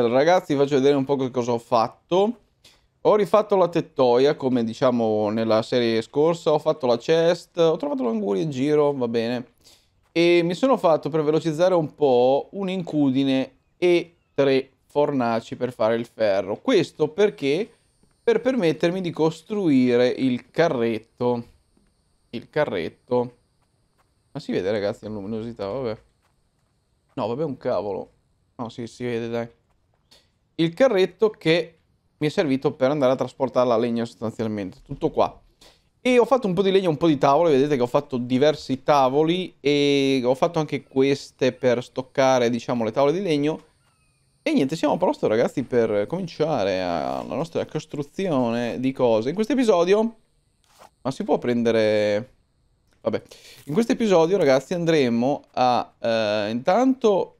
Ragazzi vi faccio vedere un po' che cosa ho fatto. Ho rifatto la tettoia, come diciamo nella serie scorsa, ho fatto la chest, ho trovato l'anguria in giro, va bene. E mi sono fatto, per velocizzare un po', un'incudine e tre fornaci per fare il ferro. Questo perché? Per permettermi di costruire il carretto. Il carretto. Ma si vede ragazzi la luminosità, vabbè. No, vabbè un cavolo. No, si, si vede, dai il carretto che mi è servito per andare a trasportare la legna sostanzialmente, tutto qua. E ho fatto un po' di legna, un po' di tavole, vedete che ho fatto diversi tavoli e ho fatto anche queste per stoccare, diciamo, le tavole di legno. E niente, siamo a posto ragazzi per cominciare a... la nostra costruzione di cose. In questo episodio... Ma si può prendere... Vabbè. In questo episodio ragazzi andremo a eh, intanto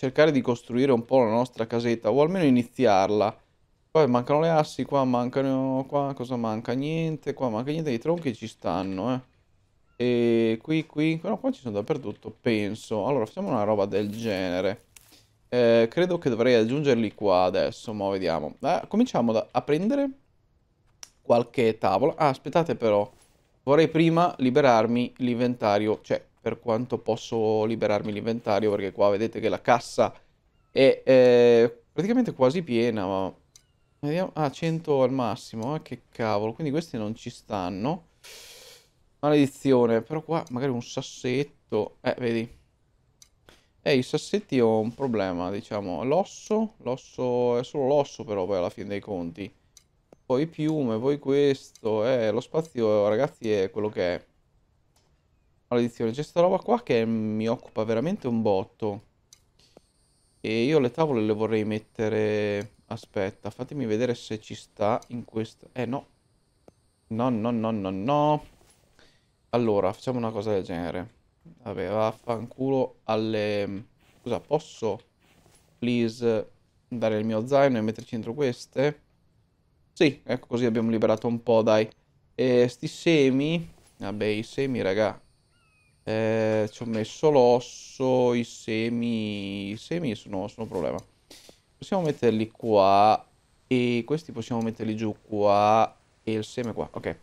cercare di costruire un po' la nostra casetta o almeno iniziarla. Poi mancano le assi, qua mancano, qua cosa manca? Niente, qua manca niente, i tronchi ci stanno, eh. E qui, qui, però qua ci sono dappertutto, penso. Allora, facciamo una roba del genere. Eh, credo che dovrei aggiungerli qua adesso, ma vediamo. Eh, cominciamo da, a prendere qualche tavola. Ah, aspettate però, vorrei prima liberarmi l'inventario, cioè per quanto posso liberarmi l'inventario perché qua vedete che la cassa è eh, praticamente quasi piena ma... Vediamo... Ah, 100 al massimo, eh? che cavolo, quindi questi non ci stanno. Maledizione, però qua magari un sassetto, eh, vedi. Eh, i sassetti ho un problema, diciamo. L'osso, l'osso, è solo l'osso però poi alla fine dei conti. Poi piume, poi questo, eh, lo spazio ragazzi è quello che è. Maledizione, c'è sta roba qua che mi occupa veramente un botto. E io le tavole le vorrei mettere... Aspetta, fatemi vedere se ci sta in questo... Eh, no. No, no, no, no, no. Allora, facciamo una cosa del genere. Vabbè, vaffanculo alle... Scusa, posso... Please dare il mio zaino e metterci dentro queste? Sì, ecco così abbiamo liberato un po', dai. E sti semi... Vabbè, i semi, raga, eh, ci ho messo l'osso, i semi, i semi sono, sono un problema. Possiamo metterli qua e questi possiamo metterli giù qua e il seme qua, ok.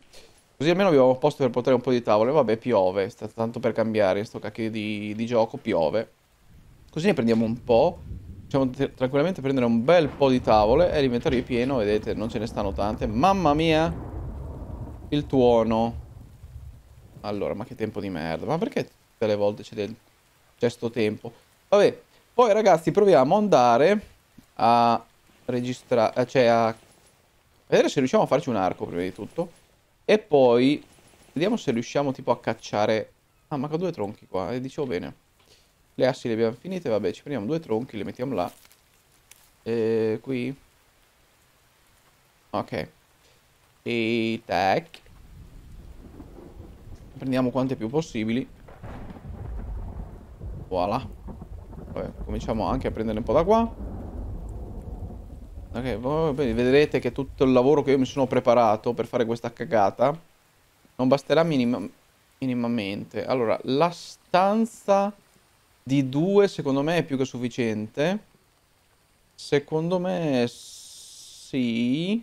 Così almeno abbiamo un posto per portare un po' di tavole, vabbè piove, sta tanto per cambiare sto cacchio di, di gioco, piove. Così ne prendiamo un po', possiamo tranquillamente prendere un bel po' di tavole e l'inventario è pieno, vedete non ce ne stanno tante. Mamma mia! Il tuono. Allora, ma che tempo di merda. Ma perché tutte le volte c'è del... c'è sto tempo? Vabbè, poi ragazzi proviamo ad andare a registrare, eh, cioè a vedere se riusciamo a farci un arco prima di tutto. E poi vediamo se riusciamo tipo a cacciare... Ah, manca due tronchi qua, e eh, dicevo bene. Le assi le abbiamo finite, vabbè, ci prendiamo due tronchi, le mettiamo là. E qui. Ok. E tac. Prendiamo quante più possibili. Voilà. Vabbè, cominciamo anche a prendere un po' da qua. Ok, voi vedrete che tutto il lavoro che io mi sono preparato per fare questa cagata non basterà minim minimamente. Allora, la stanza di due secondo me è più che sufficiente. Secondo me sì.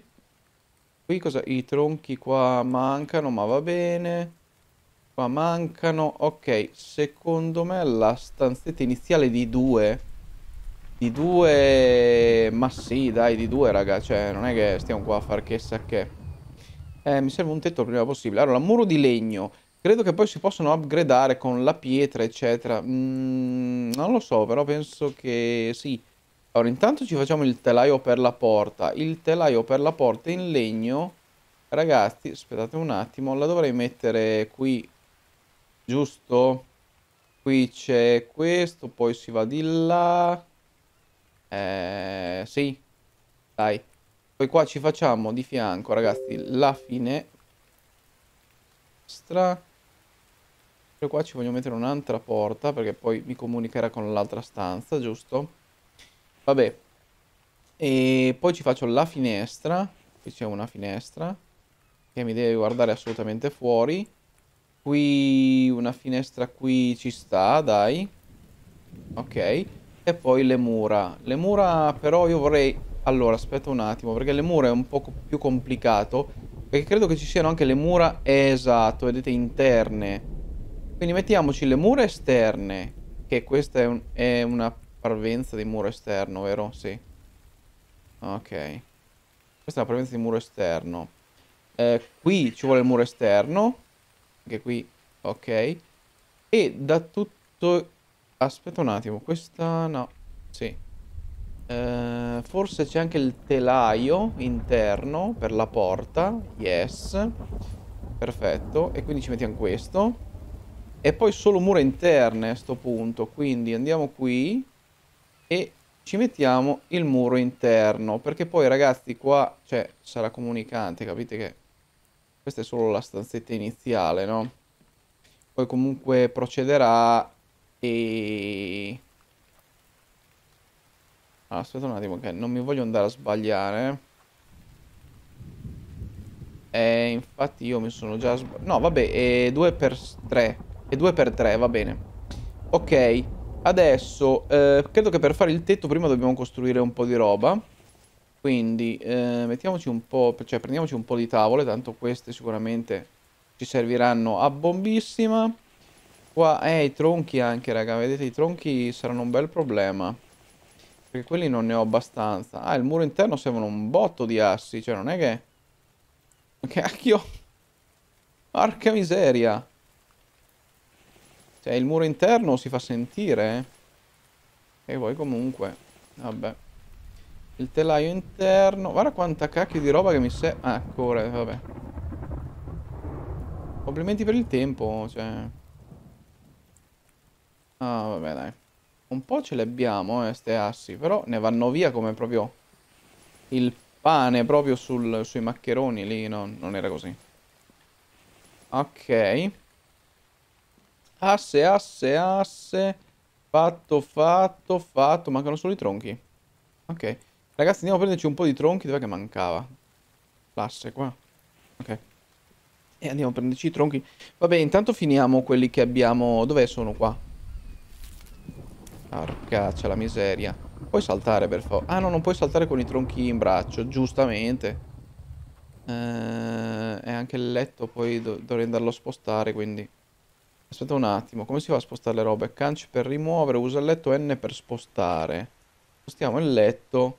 Qui cosa? I tronchi qua mancano, ma va bene. Qua mancano... Ok, secondo me la stanzetta iniziale di due... Di due... Ma sì, dai, di due, raga. Cioè, non è che stiamo qua a far che sa che... Eh, mi serve un tetto il prima possibile. Allora, muro di legno. Credo che poi si possano upgradare con la pietra, eccetera. Mm, non lo so, però penso che sì. Allora, intanto ci facciamo il telaio per la porta. Il telaio per la porta in legno, ragazzi, aspettate un attimo, la dovrei mettere qui giusto? Qui c'è questo, poi si va di là. Eh, sì, dai. Poi qua ci facciamo di fianco, ragazzi, la fine. Stra. Poi qua ci voglio mettere un'altra porta, perché poi mi comunicherà con l'altra stanza, giusto? Vabbè. E poi ci faccio la finestra. Qui c'è una finestra. Che mi deve guardare assolutamente fuori. Qui una finestra qui ci sta, dai. Ok. E poi le mura. Le mura però io vorrei... Allora, aspetta un attimo, perché le mura è un po' più complicato. Perché credo che ci siano anche le mura... Esatto, vedete, interne. Quindi mettiamoci le mura esterne. Che questa è, un... è una parvenza di muro esterno, vero? Sì. Ok. Questa è la parvenza di muro esterno. Eh, qui ci vuole il muro esterno anche qui ok e da tutto aspetta un attimo questa no sì eh, forse c'è anche il telaio interno per la porta yes perfetto e quindi ci mettiamo questo e poi solo mura interne a sto punto quindi andiamo qui e ci mettiamo il muro interno perché poi ragazzi qua cioè sarà comunicante capite che questa è solo la stanzetta iniziale, no? Poi comunque procederà e... Allora, ah, aspetta un attimo che non mi voglio andare a sbagliare. E eh, infatti io mi sono già sbagliato. No, vabbè, 2 per 3. E 2 per 3, va bene. Ok, adesso eh, credo che per fare il tetto prima dobbiamo costruire un po' di roba. Quindi eh, mettiamoci un po', cioè prendiamoci un po' di tavole, tanto queste sicuramente ci serviranno a bombissima. Qua, eh, i tronchi anche, raga, vedete, i tronchi saranno un bel problema. Perché quelli non ne ho abbastanza. Ah, il muro interno servono un botto di assi, cioè non è che... Cacchio! Porca miseria! Cioè, il muro interno si fa sentire, eh? E poi comunque... Vabbè. Il telaio interno. Guarda quanta cacchio di roba che mi serve. Ah, ancora, ecco, vabbè. Complimenti per il tempo, cioè. Ah, vabbè, dai. Un po' ce le abbiamo, eh, ste assi. Però ne vanno via come proprio il pane, proprio sul, sui maccheroni lì. No, non era così. Ok. Asse, asse, asse. Fatto, fatto, fatto. Mancano solo i tronchi. Ok. Ragazzi andiamo a prenderci un po' di tronchi Dov'è che mancava? L'asse qua Ok E andiamo a prenderci i tronchi Vabbè intanto finiamo quelli che abbiamo Dov'è sono qua? Arcaccia la miseria Puoi saltare per favore Ah no non puoi saltare con i tronchi in braccio Giustamente eh, e anche il letto poi do dovrei andarlo a spostare quindi Aspetta un attimo Come si fa a spostare le robe? Canci per rimuovere Usa il letto N per spostare Spostiamo il letto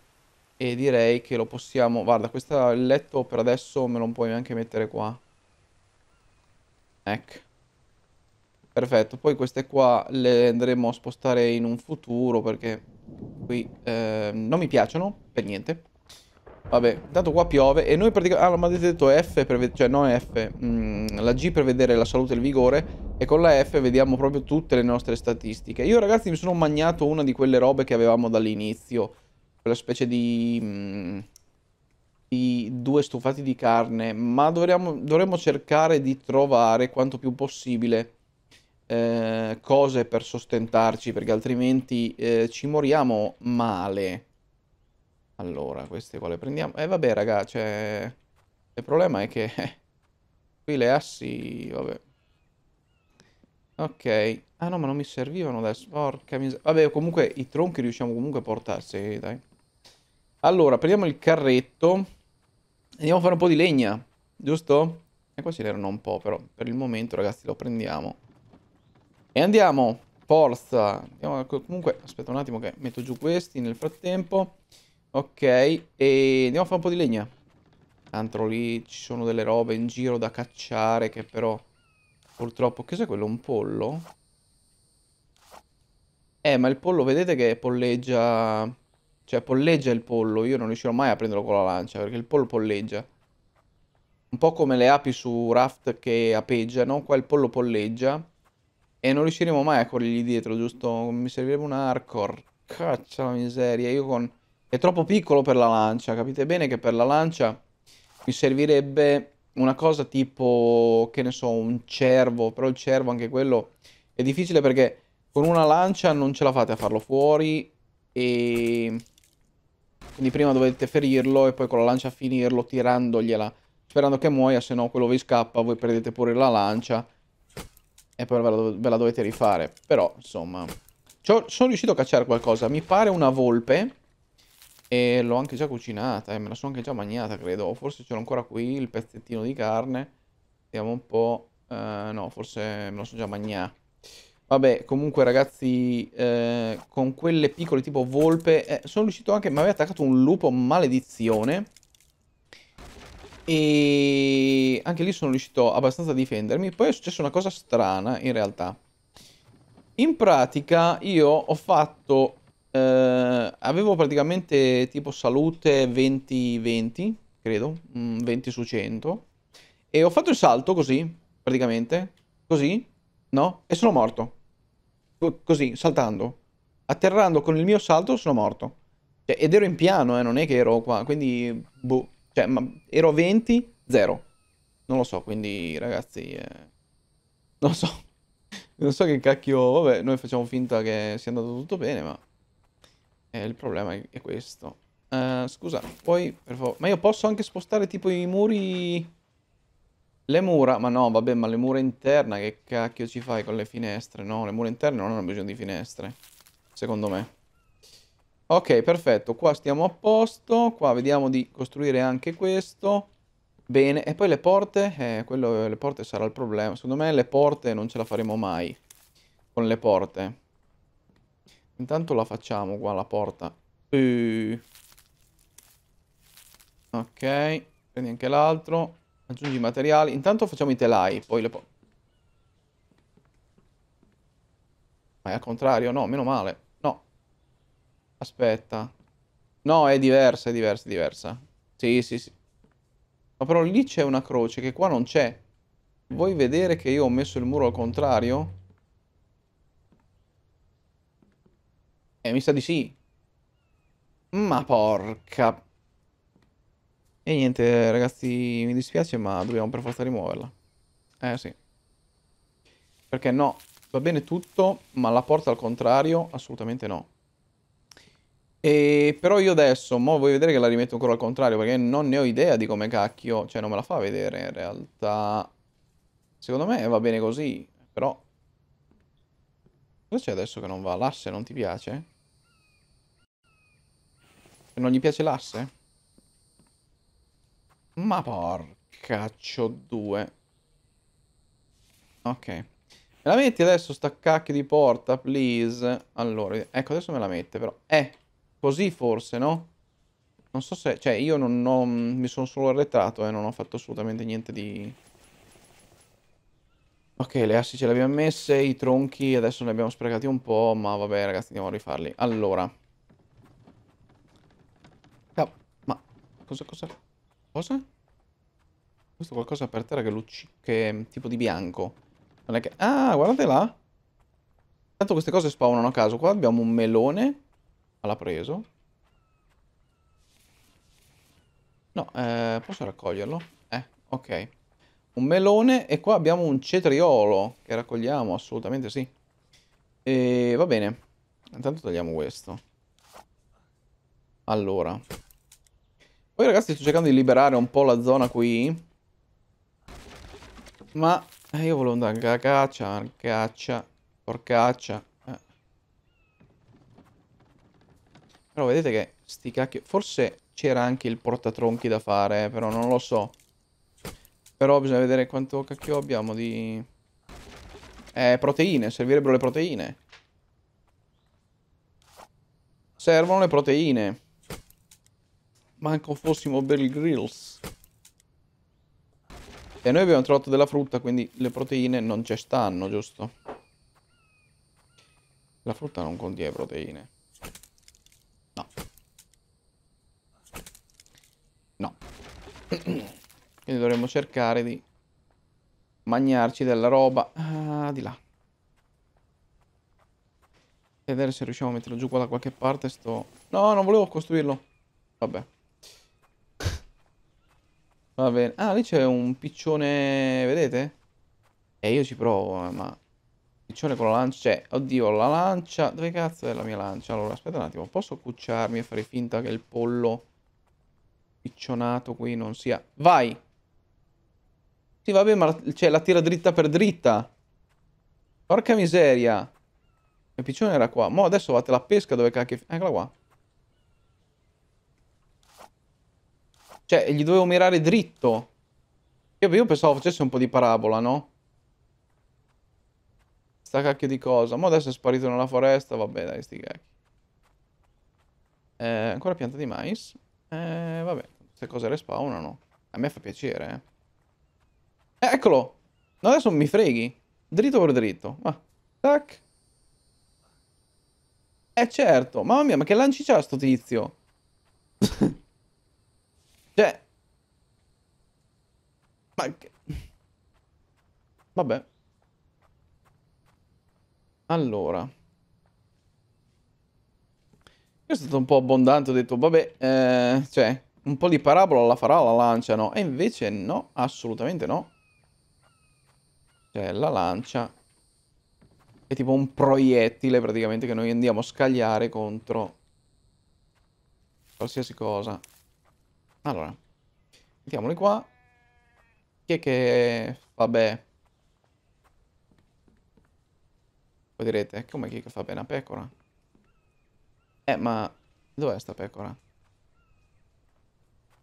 e direi che lo possiamo... Guarda, questo il letto per adesso me lo puoi neanche mettere qua. Ecco. Perfetto, poi queste qua le andremo a spostare in un futuro perché qui eh, non mi piacciono per niente. Vabbè, intanto qua piove e noi praticamente... Ah, ma avete detto F, per... cioè no F, mh, mm, la G per vedere la salute e il vigore e con la F vediamo proprio tutte le nostre statistiche. Io ragazzi mi sono magnato una di quelle robe che avevamo dall'inizio quella specie di, mh, mm, di due stufati di carne, ma dovremmo, dovremmo cercare di trovare quanto più possibile eh, cose per sostentarci, perché altrimenti eh, ci moriamo male. Allora, queste qua le prendiamo. eh, vabbè, raga, cioè... Il problema è che... Qui le assi... Vabbè. Ok. Ah no, ma non mi servivano adesso. Porca miseria. Vabbè, comunque i tronchi riusciamo comunque a portarsi, dai. Allora, prendiamo il carretto. Andiamo a fare un po' di legna, giusto? E qua ce n'erano un po', però per il momento, ragazzi, lo prendiamo. E andiamo, forza. Andiamo, comunque, aspetta un attimo che metto giù questi nel frattempo. Ok, e andiamo a fare un po' di legna. Tanto lì ci sono delle robe in giro da cacciare che però... Purtroppo, che cos'è quello? Un pollo? Eh, ma il pollo vedete che polleggia cioè polleggia il pollo, io non riuscirò mai a prenderlo con la lancia perché il pollo polleggia. Un po' come le api su raft che apeggiano, qua il pollo polleggia e non riusciremo mai a corrergli dietro, giusto? Mi servirebbe un arcor. Caccia la miseria, io con... È troppo piccolo per la lancia, capite bene che per la lancia mi servirebbe una cosa tipo, che ne so, un cervo, però il cervo anche quello è difficile perché con una lancia non ce la fate a farlo fuori e quindi prima dovete ferirlo e poi con la lancia finirlo tirandogliela, sperando che muoia, se no quello vi scappa, voi perdete pure la lancia e poi ve la, ve la dovete rifare. Però, insomma, sono riuscito a cacciare qualcosa, mi pare una volpe e l'ho anche già cucinata e eh. me la sono anche già mangiata, credo. O forse c'era ancora qui il pezzettino di carne. Vediamo un po'. Uh, no, forse me la sono già mangiata. Vabbè, comunque ragazzi, eh, con quelle piccole tipo volpe, eh, sono riuscito anche, mi aveva attaccato un lupo maledizione. E anche lì sono riuscito abbastanza a difendermi. Poi è successa una cosa strana, in realtà. In pratica io ho fatto... Eh, avevo praticamente tipo salute 20-20, credo, 20 mm, su 100. E ho fatto il salto così, praticamente, così, no? E sono morto. Così, saltando. Atterrando con il mio salto sono morto. Cioè, ed ero in piano, eh, non è che ero qua, quindi... Boh. Cioè, ma ero 20, 0. Non lo so, quindi ragazzi... Eh, non lo so. non so che cacchio... Vabbè, noi facciamo finta che sia andato tutto bene, ma... Eh, il problema è questo. Uh, scusa, poi... Per favore... Ma io posso anche spostare tipo i muri... Le mura, ma no, vabbè, ma le mura interne che cacchio ci fai con le finestre? No, le mura interne non hanno bisogno di finestre, secondo me. Ok, perfetto, qua stiamo a posto, qua vediamo di costruire anche questo. Bene, e poi le porte, eh, quello, le porte sarà il problema. Secondo me le porte non ce la faremo mai con le porte. Intanto la facciamo qua la porta. Uh. Ok, prendi anche l'altro. Aggiungi i materiali. Intanto facciamo i telai, poi le po Ma è al contrario, no, meno male. No. Aspetta. No, è diversa, è diversa, è diversa. Sì, sì, sì. Ma però lì c'è una croce che qua non c'è. Vuoi vedere che io ho messo il muro al contrario? Eh, mi sa di sì. Ma porca... E niente ragazzi, mi dispiace ma dobbiamo per forza rimuoverla. Eh sì. Perché no, va bene tutto, ma la porta al contrario assolutamente no. E però io adesso, mo vuoi vedere che la rimetto ancora al contrario, perché non ne ho idea di come cacchio, cioè non me la fa vedere in realtà. Secondo me va bene così, però... Cosa c'è adesso che non va? L'asse non ti piace? Non gli piace l'asse? Ma porca, c'ho due. Ok. Me la metti adesso sta cacchio di porta, please? Allora, ecco, adesso me la mette però. Eh, così forse, no? Non so se... Cioè, io non ho... Mi sono solo arretrato e eh, non ho fatto assolutamente niente di... Ok, le assi ce le abbiamo messe, i tronchi adesso ne abbiamo sprecati un po', ma vabbè ragazzi andiamo a rifarli. Allora. Ma cosa, cosa, Cosa? Questo qualcosa per terra che lucci... che è tipo di bianco. Non è che... Ah, guardate là! Tanto queste cose spawnano a caso. Qua abbiamo un melone. Ma l'ha preso. No, eh, posso raccoglierlo? Eh, ok. Un melone e qua abbiamo un cetriolo che raccogliamo, assolutamente sì. E va bene. Intanto tagliamo questo. Allora, poi ragazzi sto cercando di liberare un po' la zona qui. Ma eh, io volevo andare a caccia, caccia, porcaccia. Eh. Però vedete che sti cacchio... Forse c'era anche il portatronchi da fare, eh, però non lo so. Però bisogna vedere quanto cacchio abbiamo di... Eh, proteine, servirebbero le proteine. Servono le proteine. Manco fossimo Beryl Grills. E noi abbiamo trovato della frutta, quindi le proteine non ci stanno, giusto? La frutta non contiene proteine. No. No. quindi dovremmo cercare di mangiarci della roba ah, di là. Vedere se riusciamo a metterlo giù qua da qualche parte sto... No, non volevo costruirlo. Vabbè. Va bene. Ah, lì c'è un piccione, vedete? E io ci provo, eh, ma... Piccione con la lancia, cioè, oddio, la lancia... Dove cazzo è la mia lancia? Allora, aspetta un attimo, posso cucciarmi e fare finta che il pollo piccionato qui non sia... Vai! Sì, bene, ma la, cioè, la tira dritta per dritta. Porca miseria. Il piccione era qua. Mo' adesso vate la pesca dove cacchio... Eccola qua. Cioè, gli dovevo mirare dritto. Io, io pensavo facesse un po' di parabola, no? Sta cacchio di cosa. Ma adesso è sparito nella foresta. Vabbè, dai, sti cacchi. Eh, ancora pianta di mais. Eh, vabbè, queste cose respawnano. A me fa piacere, eh. eh eccolo! No, adesso mi freghi. Dritto per dritto. Ma, ah, tac. Eh certo, mamma mia, ma che lanci c'ha sto tizio? Cioè... Ma... Che... Vabbè. Allora. Io sono stato un po' abbondante, ho detto, vabbè, eh, cioè, un po' di parabola la farà, la lancia no? E invece no, assolutamente no. Cioè, la lancia è tipo un proiettile praticamente che noi andiamo a scagliare contro qualsiasi cosa. Allora, mettiamoli qua. Chi è che... vabbè... Voi direte, come chi è che fa bene a pecora? Eh, ma... Dov'è sta pecora?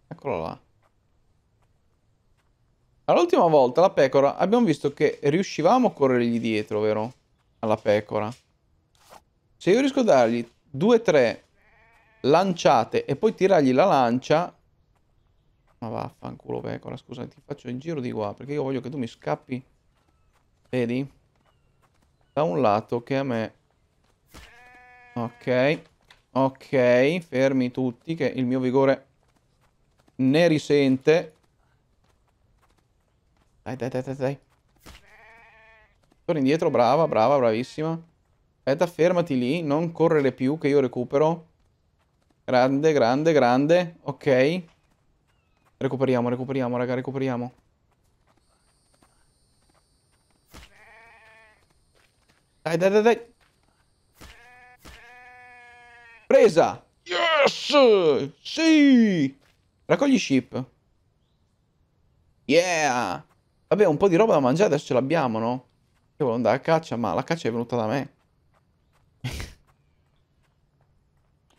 Eccola là. All'ultima volta la pecora abbiamo visto che riuscivamo a corrergli dietro, vero? Alla pecora. Se io riesco a dargli due, tre lanciate e poi tirargli la lancia, ma vaffanculo, pecora, scusa, ti faccio il giro di qua, perché io voglio che tu mi scappi, vedi? Da un lato che a me... Ok, ok, fermi tutti, che il mio vigore ne risente. Dai, dai, dai, dai, dai. Torni indietro, brava, brava, bravissima. Aspetta, fermati lì, non correre più, che io recupero. Grande, grande, grande. Ok. Recuperiamo, recuperiamo, raga, recuperiamo. Dai, dai, dai, dai. Presa! Yes! Sì! Raccogli ship. Yeah! Vabbè, un po' di roba da mangiare adesso ce l'abbiamo, no? Io volevo andare a caccia, ma la caccia è venuta da me.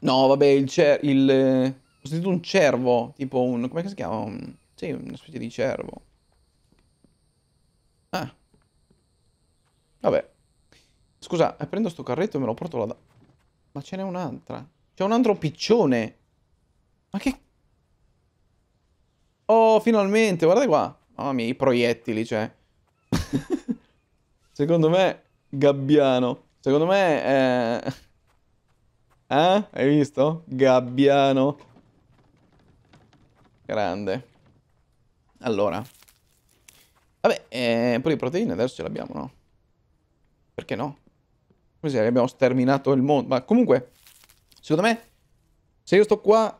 no, vabbè, il... il eh, ho sentito un cervo, tipo un... come si chiama? Un, sì, una specie di cervo. Ah. Vabbè. Scusa, eh, prendo sto carretto e me lo porto là da... Ma ce n'è un'altra. C'è un altro piccione. Ma che... Oh, finalmente, guardate qua. Mamma mia, i proiettili, cioè. Secondo me, gabbiano. Secondo me, eh... Eh? Hai visto? Gabbiano. Grande. Allora. Vabbè, eh, poi le proteine adesso ce l'abbiamo, no? Perché no? Miseria, abbiamo sterminato il mondo. Ma comunque, secondo me, se io sto qua...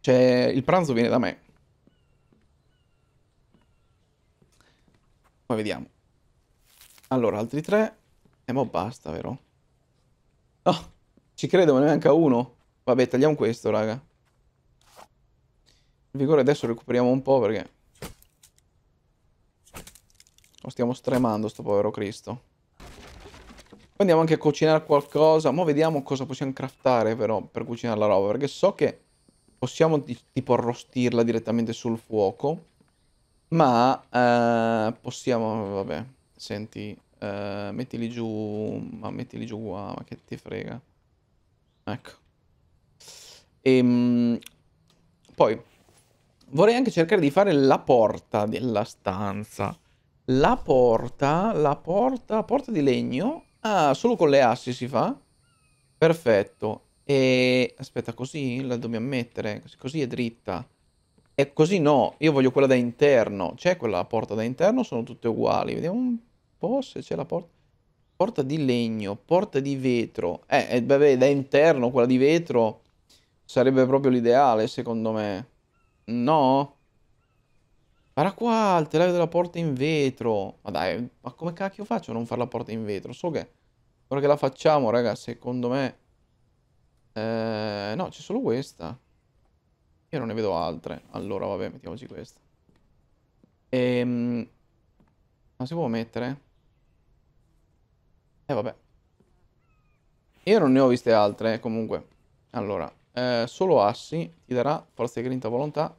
Cioè, il pranzo viene da me. Poi vediamo. Allora, altri tre. E eh, mo' basta, vero? No, oh, ci ma ne manca uno. Vabbè, tagliamo questo, raga vigore adesso recuperiamo un po' perché... Lo stiamo stremando sto povero Cristo. Poi andiamo anche a cucinare qualcosa. Mo' vediamo cosa possiamo craftare però per cucinare la roba. Perché so che possiamo tipo arrostirla direttamente sul fuoco. Ma eh, possiamo... Vabbè, senti... Eh, mettili giù... Ma mettili giù qua, ma che ti frega. Ecco. E, ehm, poi vorrei anche cercare di fare la porta della stanza. La porta, la porta, porta di legno. Ah, solo con le assi si fa? Perfetto. E aspetta, così la dobbiamo mettere, così è dritta. E così no, io voglio quella da interno. C'è quella porta da interno, sono tutte uguali. Vediamo un po' se c'è la porta. Porta di legno, porta di vetro. Eh, beh, da interno quella di vetro sarebbe proprio l'ideale, secondo me. No? Guarda qua, il telaio della porta in vetro. Ma dai, ma come cacchio faccio a non fare la porta in vetro? So che... Ora che la facciamo, raga, secondo me... Eh, no, c'è solo questa. Io non ne vedo altre. Allora, vabbè, mettiamoci questa. Ehm... Ma si può mettere? Eh, vabbè. Io non ne ho viste altre, eh, comunque. Allora, eh, solo assi ti darà forza di grinta volontà.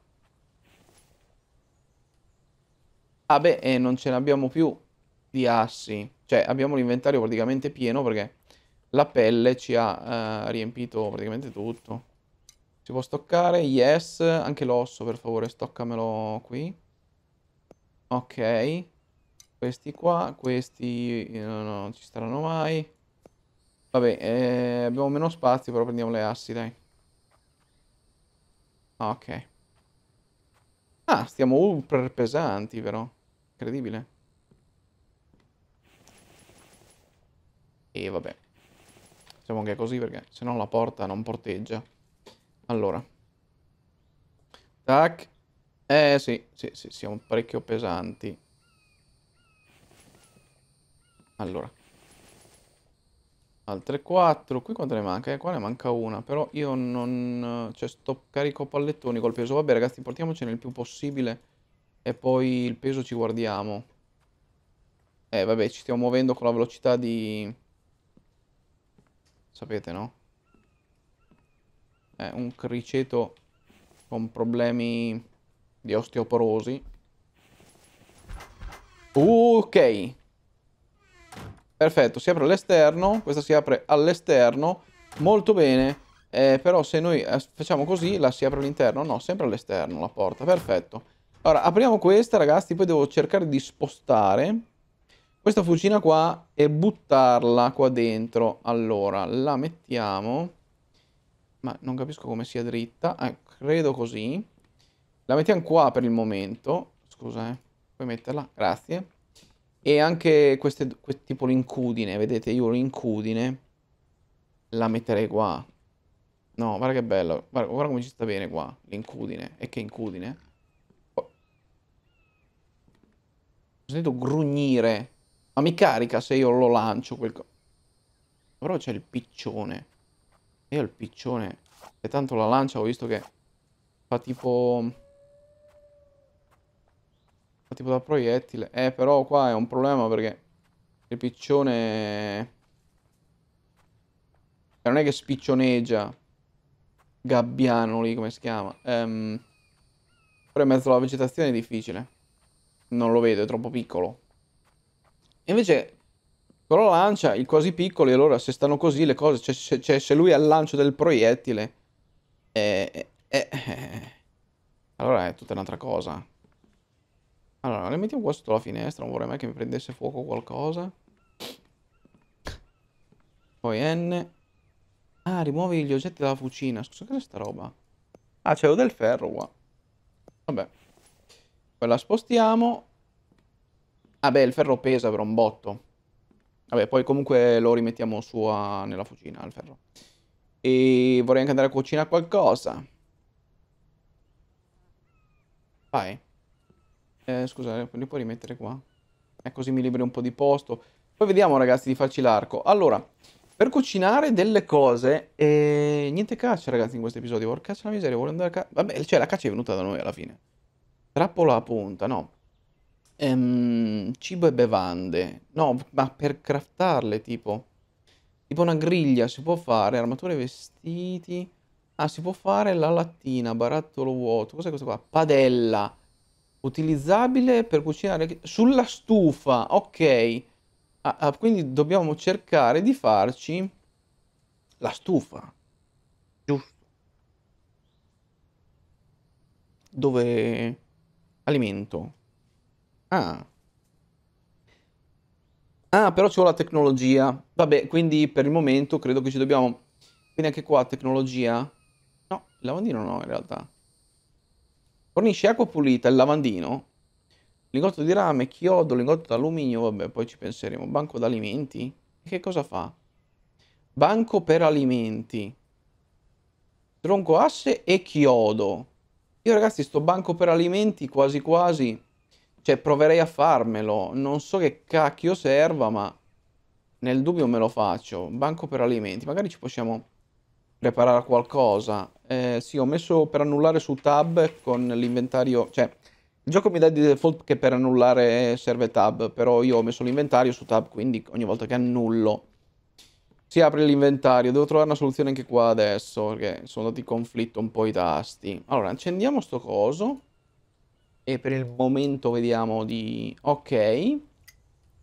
Ah beh, eh, non ce n'abbiamo più di assi, cioè abbiamo l'inventario praticamente pieno perché la pelle ci ha eh, riempito praticamente tutto. Si può stoccare, yes, anche l'osso per favore, stoccamelo qui. Ok, questi qua, questi eh, no, no, non ci staranno mai. Vabbè, eh, abbiamo meno spazio, però prendiamo le assi, dai. Ah, ok. Ah, stiamo super pesanti, vero? Incredibile. E vabbè. Facciamo anche così perché se no la porta non porteggia. Allora. Tac. Eh sì, sì, sì, siamo parecchio pesanti. Allora. Altre 4. Qui quante ne manca? Eh, qua ne manca una. Però io non... Cioè, sto carico pallettoni col peso. Vabbè, ragazzi, portiamocene il più possibile. E poi il peso ci guardiamo. Eh, vabbè, ci stiamo muovendo con la velocità di... Sapete, no? È eh, un criceto con problemi di osteoporosi. Ok. Perfetto, si apre all'esterno, questa si apre all'esterno, molto bene, eh, però se noi eh, facciamo così la si apre all'interno, no, sempre all'esterno la porta, perfetto. Allora, apriamo questa ragazzi, poi devo cercare di spostare questa fucina qua e buttarla qua dentro. Allora, la mettiamo, ma non capisco come sia dritta, eh, credo così. La mettiamo qua per il momento, scusa eh, puoi metterla, grazie. E anche queste, tipo l'incudine, vedete, io l'incudine la metterei qua. No, guarda che bello, guarda, guarda come ci sta bene qua, l'incudine. E che incudine? Oh. Ho sentito grugnire. Ma mi carica se io lo lancio quel... Però c'è il piccione. Io il piccione... E tanto la lancia ho visto che fa tipo tipo da proiettile. Eh, però qua è un problema perché il piccione... Cioè, non è che spiccioneggia. Gabbiano lì, come si chiama. Um... Però in mezzo alla vegetazione è difficile. Non lo vedo, è troppo piccolo. E invece, con la lancia, i quasi piccoli, allora se stanno così le cose... Cioè, cioè se lui ha il lancio del proiettile... Eh eh, eh, eh, eh, allora è tutta un'altra cosa. Allora, le mettiamo qua sotto la finestra, non vorrei mai che mi prendesse fuoco qualcosa. Poi N. Ah, rimuovi gli oggetti dalla fucina. Scusa, cos'è sta roba? Ah, c'è del ferro qua. Vabbè. Poi la spostiamo. Ah beh, il ferro pesa per un botto. Vabbè, poi comunque lo rimettiamo su a... nella fucina, il ferro. E vorrei anche andare a cucina qualcosa. Vai. Eh, scusate, eh, li puoi rimettere qua? Eh, così mi liberi un po' di posto. Poi vediamo ragazzi di farci l'arco. Allora, per cucinare delle cose... Eh, niente caccia ragazzi in questo episodio. Porca la miseria, voglio andare a caccia. Vabbè, cioè la caccia è venuta da noi alla fine. Trappola a punta, no. Ehm, cibo e bevande. No, ma per craftarle tipo... Tipo una griglia si può fare, armature e vestiti... Ah, si può fare la lattina, barattolo vuoto. Cos'è questo qua? Padella utilizzabile per cucinare sulla stufa, ok. Ah, ah, quindi dobbiamo cercare di farci la stufa, giusto? Dove alimento. Ah. Ah, però c'ho la tecnologia. Vabbè, quindi per il momento credo che ci dobbiamo... Quindi anche qua tecnologia. No, lavandino no in realtà. Fornisce acqua pulita, il lavandino, lingotto di rame, chiodo, lingotto d'alluminio, vabbè, poi ci penseremo. Banco d'alimenti? Che cosa fa? Banco per alimenti. Tronco asse e chiodo. Io ragazzi sto banco per alimenti quasi quasi, cioè proverei a farmelo. Non so che cacchio serva, ma nel dubbio me lo faccio. Banco per alimenti. Magari ci possiamo preparare qualcosa. Eh, sì, ho messo per annullare su tab con l'inventario, cioè il gioco mi dà di default che per annullare serve tab, però io ho messo l'inventario su tab, quindi ogni volta che annullo si apre l'inventario. Devo trovare una soluzione anche qua adesso, perché sono andati in conflitto un po' i tasti. Allora, accendiamo sto coso e per il momento vediamo di ok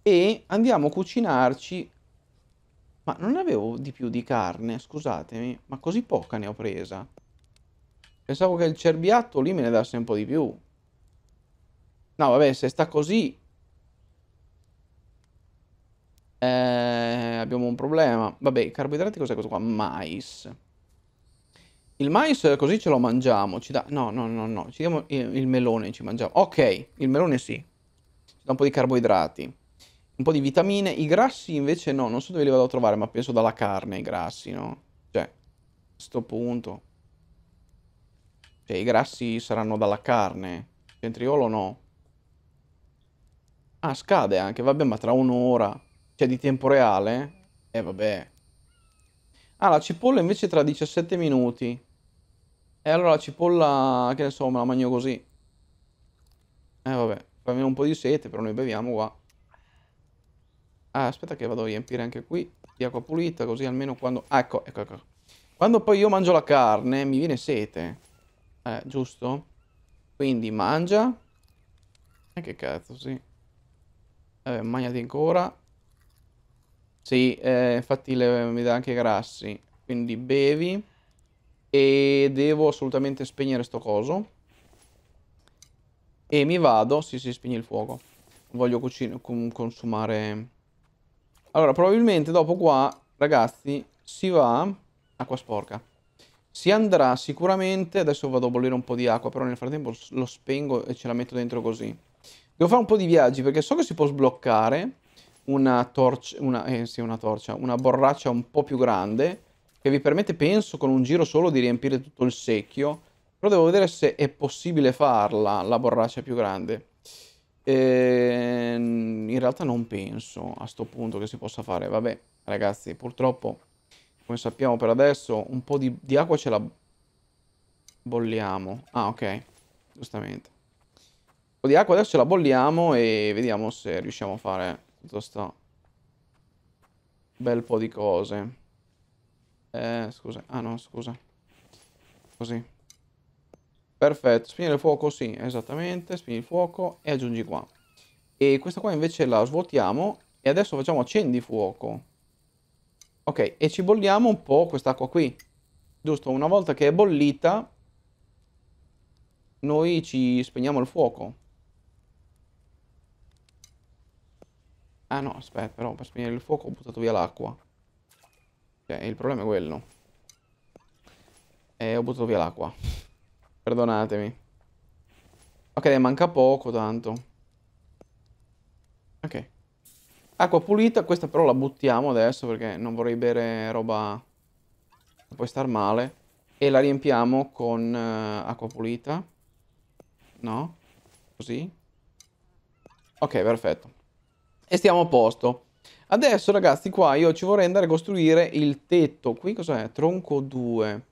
e andiamo a cucinarci ma non ne avevo di più di carne, scusatemi. Ma così poca ne ho presa. Pensavo che il cerbiatto lì me ne dasse un po' di più. No, vabbè, se sta così... Eh, abbiamo un problema. Vabbè, carboidrati cos'è questo qua? Mais. Il mais così ce lo mangiamo. Ci dà... No, no, no, no. Ci diamo il melone ci mangiamo. Ok, il melone sì. Ci dà un po' di carboidrati un po' di vitamine. I grassi invece no, non so dove li vado a trovare, ma penso dalla carne i grassi, no? Cioè, a questo punto. Cioè, i grassi saranno dalla carne. Centriolo no. Ah, scade anche, vabbè, ma tra un'ora. Cioè, di tempo reale? Eh, vabbè. Ah, la cipolla invece tra 17 minuti. E allora la cipolla, che ne so, me la mangio così. Eh, vabbè, Fammi un po' di sete, però noi beviamo qua. Ah, aspetta che vado a riempire anche qui di acqua pulita, così almeno quando... Ah, ecco, ecco, ecco. Quando poi io mangio la carne, mi viene sete. Eh, giusto? Quindi mangia. E eh, che cazzo, sì. Eh, mangiati ancora. Sì, eh, infatti le, mi dà anche grassi. Quindi bevi. E devo assolutamente spegnere sto coso. E mi vado. Sì, sì, spegni il fuoco. Voglio consumare allora, probabilmente dopo qua, ragazzi, si va... Acqua sporca. Si andrà sicuramente... Adesso vado a bollire un po' di acqua, però nel frattempo lo spengo e ce la metto dentro così. Devo fare un po' di viaggi, perché so che si può sbloccare una torcia... Una, eh, sì, una torcia. Una borraccia un po' più grande, che vi permette, penso, con un giro solo di riempire tutto il secchio. Però devo vedere se è possibile farla, la borraccia più grande. Eh, in realtà non penso a sto punto che si possa fare. Vabbè, ragazzi, purtroppo, come sappiamo per adesso, un po' di, di acqua ce la bolliamo. Ah, ok, giustamente. Un po' di acqua adesso ce la bolliamo e vediamo se riusciamo a fare tutto sto bel po' di cose. Eh, scusa. Ah no, scusa. Così. Perfetto, spegni il fuoco, sì, esattamente, spegni il fuoco e aggiungi qua. E questa qua invece la svuotiamo e adesso facciamo accendi fuoco. Ok, e ci bolliamo un po' quest'acqua qui. Giusto, una volta che è bollita, noi ci spegniamo il fuoco. Ah no, aspetta, però per spegnere il fuoco ho buttato via l'acqua. Ok, il problema è quello. Eh, ho buttato via l'acqua. Perdonatemi. Ok, manca poco tanto. Ok. Acqua pulita, questa però la buttiamo adesso perché non vorrei bere roba che puoi star male. E la riempiamo con uh, acqua pulita. No? Così. Ok, perfetto. E stiamo a posto. Adesso ragazzi qua io ci vorrei andare a costruire il tetto. Qui cos'è? Tronco 2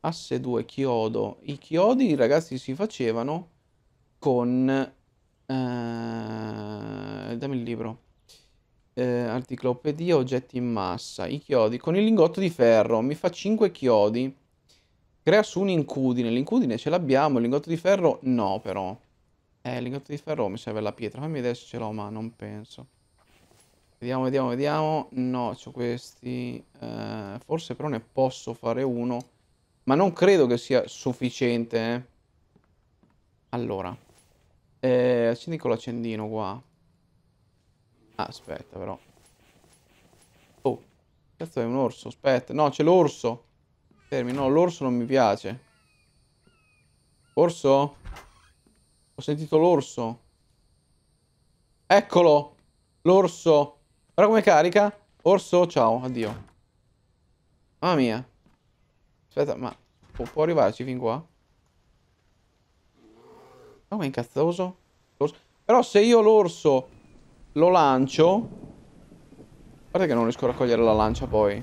asse 2 chiodo i chiodi ragazzi si facevano con eh, dammi il libro eh, anticlopedia oggetti in massa i chiodi con il lingotto di ferro mi fa 5 chiodi crea su un incudine l'incudine ce l'abbiamo il lingotto di ferro no però eh il lingotto di ferro mi serve la pietra fammi vedere se ce l'ho ma non penso Vediamo, vediamo, vediamo. No, ho questi. Eh, forse però ne posso fare uno ma non credo che sia sufficiente, eh. Allora. Eh, accendi con l'accendino qua. Ah, aspetta però. Oh, cazzo è un orso, aspetta. No, c'è l'orso. Fermi, no, l'orso non mi piace. Orso? Ho sentito l'orso. Eccolo! L'orso! Guarda come carica. Orso, ciao, addio. Mamma mia. Aspetta, ma può, può arrivarci fin qua? No, ma è incazzoso. Però se io l'orso lo lancio... Guarda che non riesco a raccogliere la lancia poi.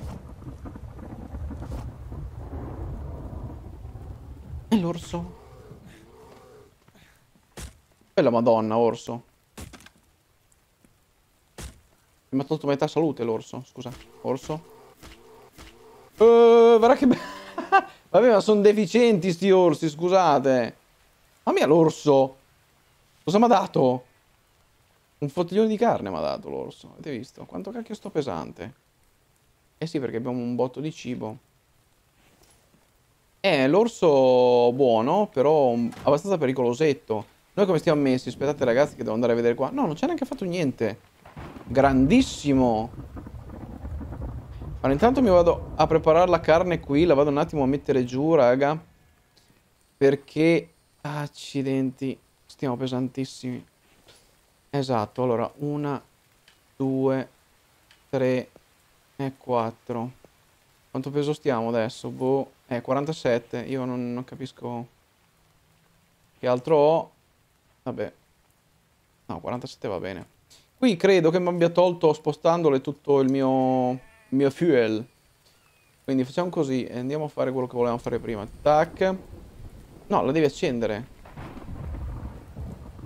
E l'orso? Bella madonna, orso. Mi ha tolto metà salute l'orso, scusa. Orso. Uh, guarda che bello. Vabbè, ma sono deficienti sti orsi, scusate. Mamma mia, l'orso. Cosa mi ha dato? Un fottiglione di carne mi ha dato l'orso. Avete visto? Quanto cacchio sto pesante. Eh sì, perché abbiamo un botto di cibo. Eh, l'orso buono, però abbastanza pericolosetto. Noi come stiamo messi? Aspettate ragazzi che devo andare a vedere qua. No, non c'è neanche fatto niente. Grandissimo. Allora intanto mi vado a preparare la carne qui, la vado un attimo a mettere giù raga Perché accidenti stiamo pesantissimi Esatto allora una, due, tre e quattro Quanto peso stiamo adesso? Boh eh 47 io non, non capisco Che altro ho? Vabbè No 47 va bene Qui credo che mi abbia tolto spostandole tutto il mio mio fuel. Quindi facciamo così e andiamo a fare quello che volevamo fare prima. Tac. No, la devi accendere.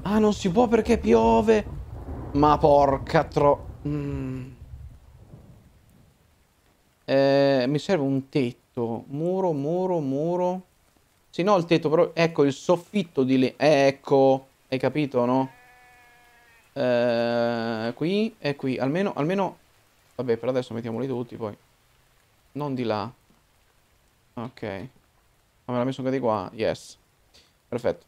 Ah, non si può perché piove. Ma porca tro... Mm. Eh, mi serve un tetto. Muro, muro, muro. Sì, no, il tetto, però... Ecco, il soffitto di lì. Eh, ecco. Hai capito, no? Eh, qui e qui. Almeno, almeno Vabbè, per adesso mettiamoli tutti, poi. Non di là. Ok. Ma me l'ha messo anche di qua? Yes. Perfetto.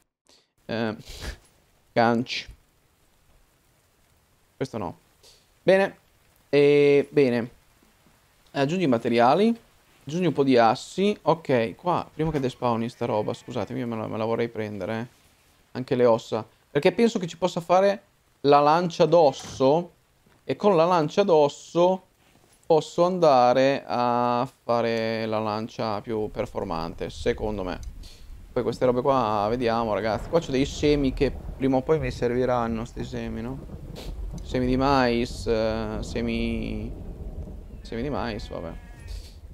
Eh, ganci. Questo no. Bene. E, bene. Aggiungi i materiali. Aggiungi un po' di assi. Ok, qua, prima che despawni sta roba, scusatemi, me la, me la vorrei prendere. Eh. Anche le ossa. Perché penso che ci possa fare la lancia d'osso e con la lancia d'osso posso andare a fare la lancia più performante, secondo me. Poi queste robe qua, vediamo ragazzi. Qua c'ho dei semi che prima o poi mi serviranno, sti semi, no? Semi di mais, eh, semi... Semi di mais, vabbè.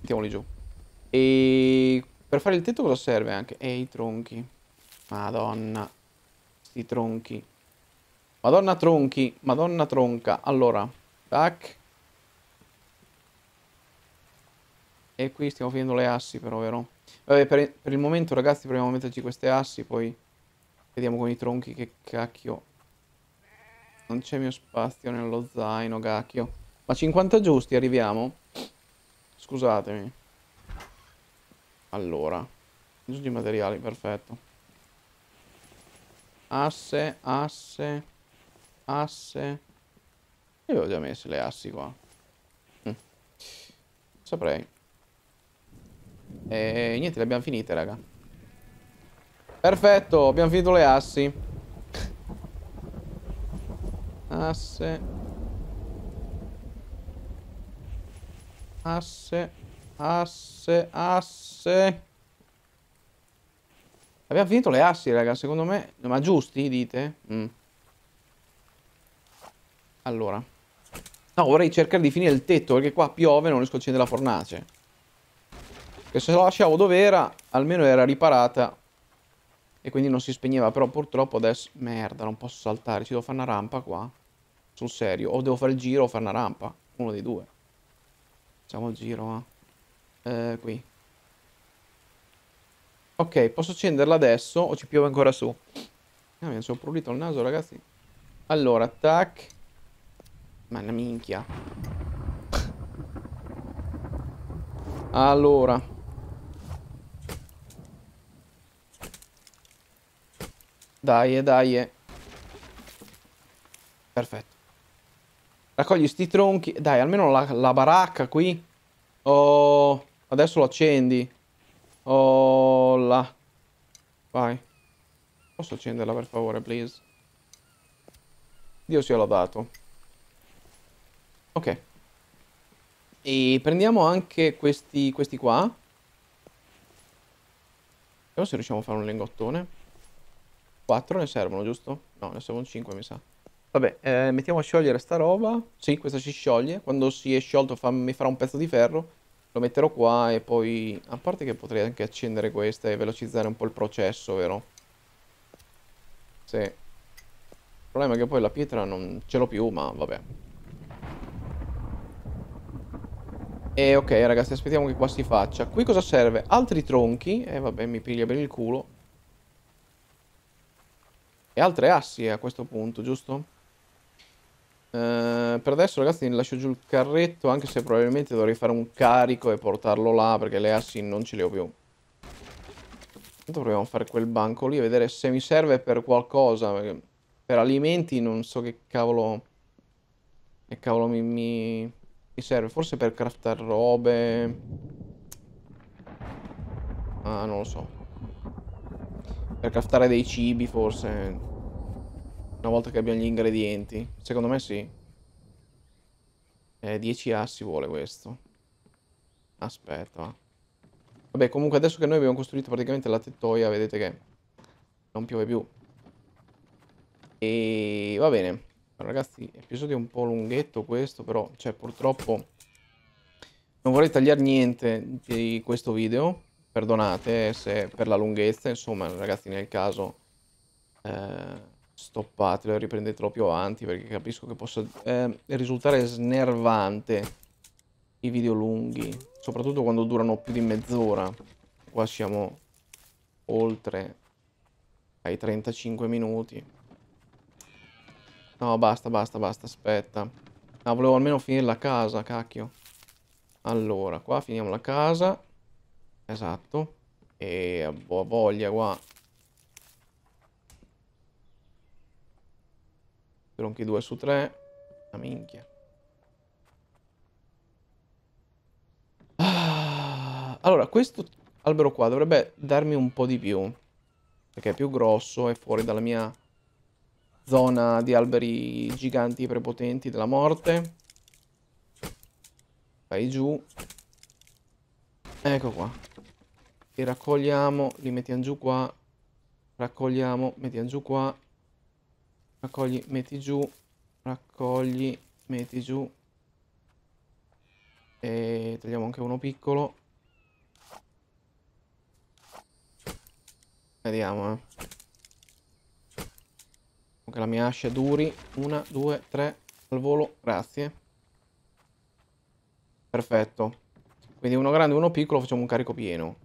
Mettiamoli giù. E per fare il tetto cosa serve anche? E i tronchi. Madonna. i tronchi. Madonna tronchi, madonna tronca. Allora, tac. E qui stiamo finendo le assi però, vero? Vabbè, per, per il momento ragazzi proviamo a metterci queste assi, poi vediamo con i tronchi che cacchio. Non c'è mio spazio nello zaino, cacchio. Ma 50 giusti arriviamo? Scusatemi. Allora, giusti materiali, perfetto. Asse, asse asse. Io avevo già messo le assi qua. Hm. Saprei. E niente, le abbiamo finite, raga. Perfetto, abbiamo finito le assi. Asse. Asse. Asse. Asse. Abbiamo finito le assi, raga, secondo me. Ma giusti, dite? Mm. Allora. No, vorrei cercare di finire il tetto perché qua piove e non riesco a accendere la fornace. Che se la lasciavo dov'era, almeno era riparata. E quindi non si spegneva. Però purtroppo adesso... Merda, non posso saltare. Ci devo fare una rampa qua. Sul serio. O devo fare il giro o fare una rampa. Uno dei due. Facciamo il giro, eh. eh qui. Ok, posso accenderla adesso o ci piove ancora su? Ah, mi sono prurito il naso, ragazzi. Allora, tac. Ma la minchia. Allora. Dai, eh, dai. Eh. Perfetto. Raccogli sti tronchi. Dai, almeno la, la baracca qui. Oh, adesso lo accendi. Oh, là. Vai. Posso accenderla per favore, please? Dio sia lodato. Ok. E prendiamo anche questi, questi qua. Vediamo se riusciamo a fare un lingottone. Quattro ne servono, giusto? No, ne servono cinque, mi sa. Vabbè, eh, mettiamo a sciogliere sta roba. Sì, questa si scioglie. Quando si è sciolto fa, mi farà un pezzo di ferro. Lo metterò qua e poi... A parte che potrei anche accendere questa e velocizzare un po' il processo, vero? Sì. Il problema è che poi la pietra non ce l'ho più, ma vabbè. E ok ragazzi aspettiamo che qua si faccia Qui cosa serve? Altri tronchi E eh, vabbè mi piglia per il culo E altre assi eh, a questo punto giusto? Eh, per adesso ragazzi lascio giù il carretto Anche se probabilmente dovrei fare un carico E portarlo là perché le assi non ce le ho più Intanto proviamo a fare quel banco lì E vedere se mi serve per qualcosa Per alimenti non so che cavolo Che cavolo mi... mi... Mi serve forse per craftare robe. Ah, non lo so. Per craftare dei cibi, forse. Una volta che abbiamo gli ingredienti. Secondo me sì. Eh, 10 assi vuole questo. Aspetta, Vabbè, comunque adesso che noi abbiamo costruito praticamente la tettoia, vedete che non piove più. E va bene. Ragazzi, episodio un po' lunghetto questo, però, cioè, purtroppo non vorrei tagliare niente di questo video. Perdonate se per la lunghezza, insomma, ragazzi, nel caso eh, stoppatelo e riprendetelo più avanti, perché capisco che possa eh, risultare snervante i video lunghi, soprattutto quando durano più di mezz'ora. Qua siamo oltre ai 35 minuti. No, basta, basta, basta, aspetta. Ah, volevo almeno finire la casa, cacchio. Allora, qua finiamo la casa. Esatto. E boh, voglia qua. Tronchi 2 su 3. La ah, minchia. Ah, allora, questo albero qua dovrebbe darmi un po' di più. Perché è più grosso e fuori dalla mia zona di alberi giganti prepotenti della morte. Vai giù. Ecco qua. Li raccogliamo, li mettiamo giù qua. Raccogliamo, mettiamo giù qua. Raccogli, metti giù. Raccogli, metti giù. E tagliamo anche uno piccolo. Vediamo, eh che la mia ascia duri. Una, due, tre, al volo, grazie. Perfetto. Quindi uno grande e uno piccolo, facciamo un carico pieno.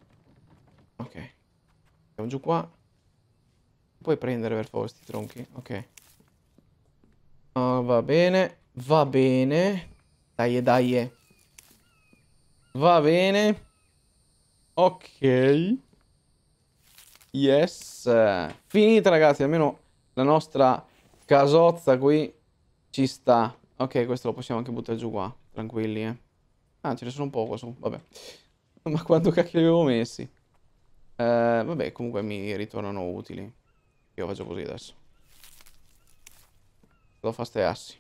Ok. Andiamo giù qua. Puoi prendere per forza questi tronchi. Ok. Uh, va bene. Va bene. Dai, dai. Va bene. Ok. Yes. Finita ragazzi, almeno la nostra casozza qui ci sta. Ok, questo lo possiamo anche buttare giù qua, tranquilli, eh. Ah, ce ne sono un poco su, vabbè. Ma quanto cacchio li avevo messi? Eh, vabbè, comunque mi ritornano utili. Io faccio così adesso. Lo fa ste assi.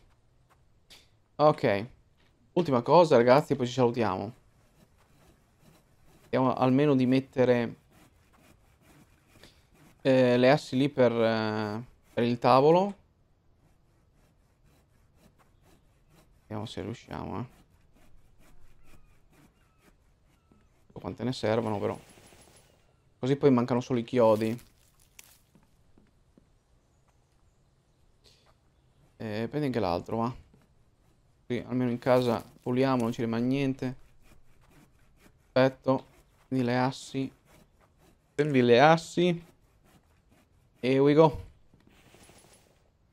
Ok. Ultima cosa, ragazzi, poi ci salutiamo. Vediamo almeno di mettere... Eh, le assi lì per... Eh per il tavolo. Vediamo se riusciamo, eh. Quante ne servono, però. Così poi mancano solo i chiodi. E eh, prendi anche l'altro, va. Qui, almeno in casa puliamo, non ci rimane niente. Perfetto. Prendi le assi. Prendi le assi. E we go.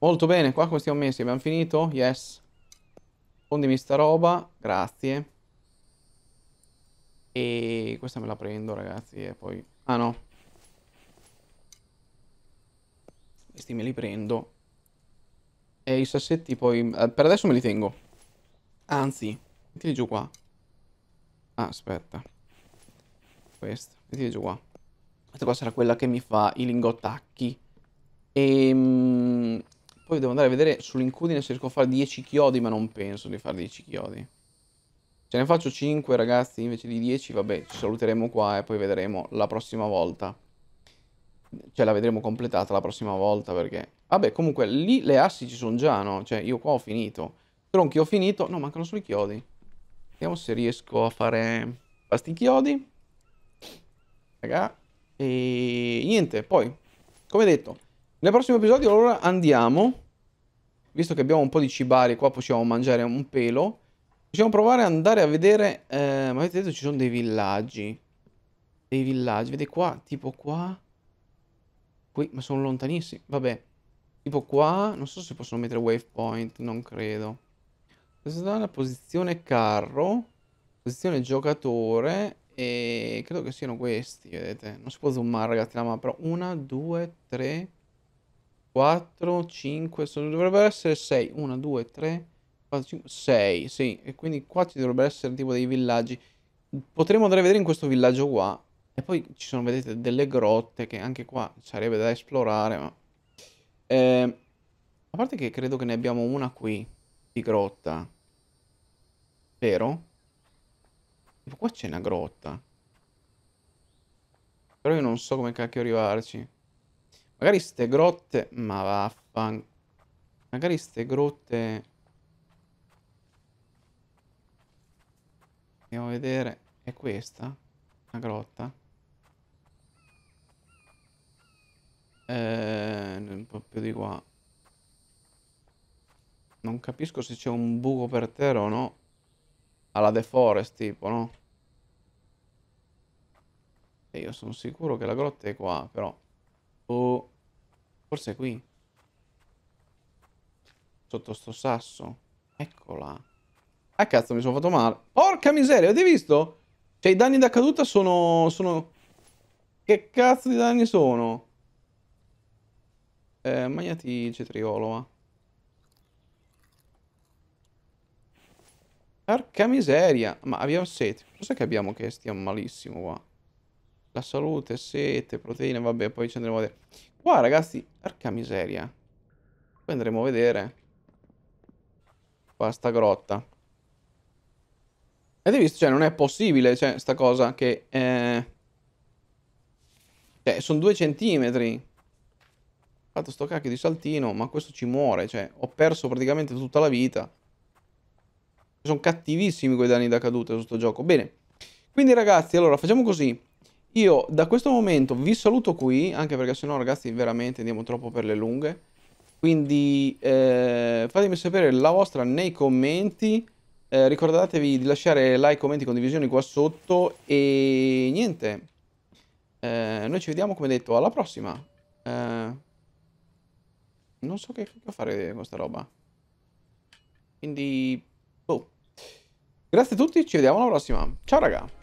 Molto bene, qua come stiamo messi? Abbiamo finito? Yes. Fondimi sta roba, grazie. E questa me la prendo ragazzi e poi... Ah no. Questi me li prendo. E i sassetti poi... Eh, per adesso me li tengo. Anzi, mettili giù qua. Ah, aspetta. Questa, mettili giù qua. Questa qua sarà quella che mi fa i lingottacchi. Ehm... Poi devo andare a vedere sull'incudine se riesco a fare 10 chiodi, ma non penso di fare 10 chiodi. Ce ne faccio 5 ragazzi invece di 10, vabbè, ci saluteremo qua e poi vedremo la prossima volta. Cioè la vedremo completata la prossima volta perché... Vabbè, comunque lì le assi ci sono già, no? Cioè io qua ho finito. Tronchi ho finito, no, mancano solo i chiodi. Vediamo se riesco a fare Basti chiodi. Raga. E niente, poi, come detto... Nel prossimo episodio allora andiamo, visto che abbiamo un po' di cibari qua possiamo mangiare un pelo, possiamo provare ad andare a vedere, eh, ma avete detto ci sono dei villaggi, dei villaggi, vedete qua, tipo qua, qui, ma sono lontanissimi, vabbè, tipo qua, non so se possono mettere wave point, non credo. Questa è la posizione carro, posizione giocatore, e credo che siano questi, vedete, non si può zoomare ragazzi la mappa, però una, due, tre... 4, 5, sono, dovrebbero essere 6, 1, 2, 3, 4, 5, 6, sì, e quindi qua ci dovrebbero essere tipo dei villaggi. Potremmo andare a vedere in questo villaggio qua, e poi ci sono, vedete, delle grotte che anche qua sarebbe da esplorare, ma... Eh, a parte che credo che ne abbiamo una qui, di grotta. Vero? Tipo qua c'è una grotta. Però io non so come cacchio arrivarci. Magari ste grotte... Ma vaffan... Magari ste grotte... Andiamo a vedere. È questa? Una grotta? Eh, un po' più di qua. Non capisco se c'è un buco per terra o no. Alla The Forest, tipo, no? E io sono sicuro che la grotta è qua, però... O... Forse è qui. Sotto sto sasso. Eccola. Ah cazzo, mi sono fatto male. Porca miseria, avete visto? Cioè, i danni da caduta sono... sono... Che cazzo di danni sono? Eh, magnati cetriolo, va. Porca miseria. Ma abbiamo sete. Cos'è che abbiamo che stiamo malissimo qua? La salute, sete, proteine, vabbè, poi ci andremo a vedere. Qua, ragazzi, arca miseria. Poi andremo a vedere. Qua, sta grotta. Avete visto? Cioè, non è possibile, cioè, sta cosa che... Eh... Cioè, sono due centimetri. Ho fatto sto cacchio di saltino, ma questo ci muore, cioè, ho perso praticamente tutta la vita. Sono cattivissimi quei danni da caduta su sto gioco. Bene. Quindi ragazzi, allora facciamo così. Io da questo momento vi saluto qui, anche perché sennò ragazzi veramente andiamo troppo per le lunghe. Quindi eh, fatemi sapere la vostra nei commenti. Eh, ricordatevi di lasciare like, commenti, condivisioni qua sotto e niente. Eh, noi ci vediamo come detto alla prossima. Eh, non so che, che fare con questa roba. Quindi... Boh. Grazie a tutti, ci vediamo alla prossima. Ciao raga!